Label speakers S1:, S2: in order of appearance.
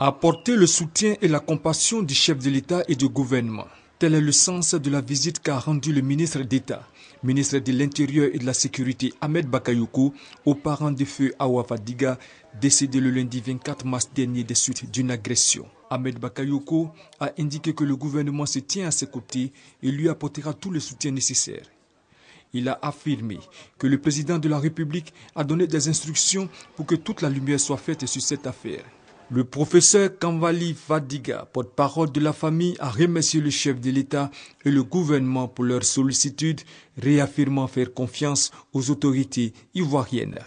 S1: Apporter le soutien et la compassion du chef de l'État et du gouvernement. Tel est le sens de la visite qu'a rendue le ministre d'État, ministre de l'Intérieur et de la Sécurité Ahmed Bakayoko, aux parents de feu Awa Fadiga, décédé le lundi 24 mars dernier des suites d'une agression. Ahmed Bakayoko a indiqué que le gouvernement se tient à ses côtés et lui apportera tout le soutien nécessaire. Il a affirmé que le président de la République a donné des instructions pour que toute la lumière soit faite sur cette affaire. Le professeur Kamvali Fadiga, porte-parole de la famille, a remercié le chef de l'État et le gouvernement pour leur sollicitude, réaffirmant faire confiance aux autorités ivoiriennes.